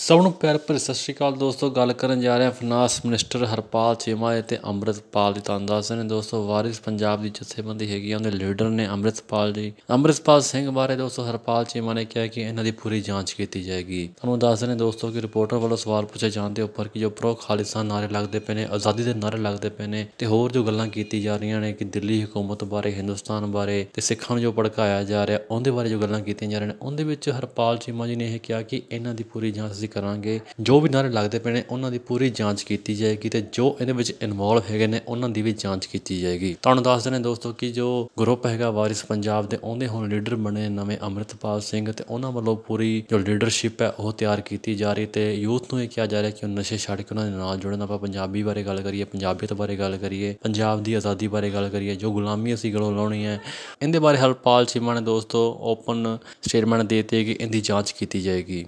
ਸਭ ਨੂੰ ਪਿਆਰ ਭਰੀ ਸਤਿ ਸ਼੍ਰੀ ਅਕਾਲ ਦੋਸਤੋ ਗੱਲ ਕਰਨ ਜਾ ਰਹੇ ਹਾਂ ਫਾਈਨਾਂਸ ਮਿਨਿਸਟਰ ਹਰਪਾਲ ਚੀਮਾ ਤੇ ਅੰਮ੍ਰਿਤਪਾਲ ਦੀ ਤੁਹਾਨੂੰ ਦੱਸ ਦੋਸਤੋ ਵਾਰਿਸ ਪੰਜਾਬ ਦੀ ਜਥੇਬੰਦੀ ਹੈਗੀ ਉਹਦੇ ਲੀਡਰ ਨੇ ਅੰਮ੍ਰਿਤਪਾਲ ਦੀ ਅੰਮ੍ਰਿਤਪਾਲ ਸਿੰਘ ਬਾਰੇ ਦੋਸਤੋ ਹਰਪਾਲ ਚੀਮਾ ਨੇ ਕਿਹਾ ਕਿ ਇਹਨਾਂ ਦੀ ਪੂਰੀ ਜਾਂਚ ਕੀਤੀ ਜਾਏਗੀ ਤੁਹਾਨੂੰ ਦੱਸ ਰਹੇ ਦੋਸਤੋ ਕਿ ਰਿਪੋਰਟਰ ਵੱਲੋਂ ਸਵਾਲ ਪੁੱਛੇ ਜਾਣ ਦੇ ਉੱਪਰ ਕਿ ਜੋ ਪ੍ਰੋ ਖਾਲਿਸਤਾਨ ਨਾਰੇ ਲੱਗਦੇ ਪਏ ਨੇ ਆਜ਼ਾਦੀ ਦੇ ਨਾਰੇ ਲੱਗਦੇ ਪਏ ਨੇ ਤੇ ਹੋਰ ਜੋ ਗੱਲਾਂ ਕੀਤੀ ਜਾ ਰਹੀਆਂ ਨੇ ਕਿ ਦਿੱਲੀ ਹਕੂਮਤ ਬਾਰੇ ਹਿੰਦੁਸਤਾਨ ਬਾਰੇ ਤੇ ਸਿੱਖਾਂ ਨੂੰ ਜੋ ਭੜਕਾਇਆ ਜਾ ਰਿਹਾ ਉਹਦੇ ਬਾਰੇ ਜੋ ਗੱਲਾਂ ਕੀਤੀਆਂ ਜਾ ਰਹੀਆਂ ਨੇ ਉਹਦੇ ਵਿੱਚ ਹਰਪਾਲ ਚੀਮਾ ਜੀ ਨੇ ਇਹ ਕਿਹਾ ਕਿ ਇਹਨਾਂ ਦੀ ਪੂਰੀ ਜਾਂਚ ਅਸੀਂ ਕਰਾਂਗੇ ਜੋ ਵੀ ਨਾਰੇ ਲੱਗਦੇ ਪਏ ਨੇ ਉਹਨਾਂ ਦੀ ਪੂਰੀ ਜਾਂਚ ਕੀਤੀ ਜਾਏਗੀ ਤੇ ਜੋ ਇਹਦੇ ਵਿੱਚ ਇਨਵੋਲਵ ਹੈਗੇ ਨੇ ਉਹਨਾਂ ਦੀ ਵੀ ਜਾਂਚ ਕੀਤੀ ਜਾਏਗੀ ਤੁਹਾਨੂੰ ਦੱਸ ਦਿੰਦੇ ਦੋਸਤੋ ਕਿ ਜੋ ਗਰੁੱਪ ਹੈਗਾ ਵਾਰਿਸ ਪੰਜਾਬ ਦੇ ਉਹਦੇ ਹੁਣ ਲੀਡਰ ਬਣੇ ਨਵੇਂ ਅਮਰਿਤਪਾਲ ਸਿੰਘ ਤੇ ਉਹਨਾਂ ਵੱਲੋਂ ਪੂਰੀ ਜੋ ਲੀਡਰਸ਼ਿਪ ਹੈ ਉਹ ਤਿਆਰ ਕੀਤੀ ਜਾ ਰਹੀ ਤੇ ਯੂਥ ਨੂੰ ਇਹ ਕਿਹਾ ਜਾ ਰਿਹਾ ਕਿ ਉਹ ਨਸ਼ੇ ਛੱਡ ਕੇ ਉਹਨਾਂ ਦੇ ਨਾਲ ਜੁੜਨ ਆਪਾਂ ਪੰਜਾਬੀ ਬਾਰੇ ਗੱਲ ਕਰੀਏ ਪੰਜਾਬੀਤ ਬਾਰੇ ਗੱਲ ਕਰੀਏ ਪੰਜਾਬ ਦੀ ਆਜ਼ਾਦੀ ਬਾਰੇ ਗੱਲ ਕਰੀਏ ਜੋ ਗੁਲਾਮੀ ਅਸੀਂ ਗਲੋਂ ਲਾਉਣੀ ਹੈ ਇਹਦੇ ਬਾਰੇ ਹਰਪਾਲ ਚੀਮਾ ਨੇ ਦੋਸਤੋ ਓਪਨ ਸਟੇਟਮੈਂਟ ਦੇ ਦਿੱਤੀ ਕਿ ਇਹਦੀ ਜਾਂਚ ਕੀਤੀ ਜਾਏਗੀ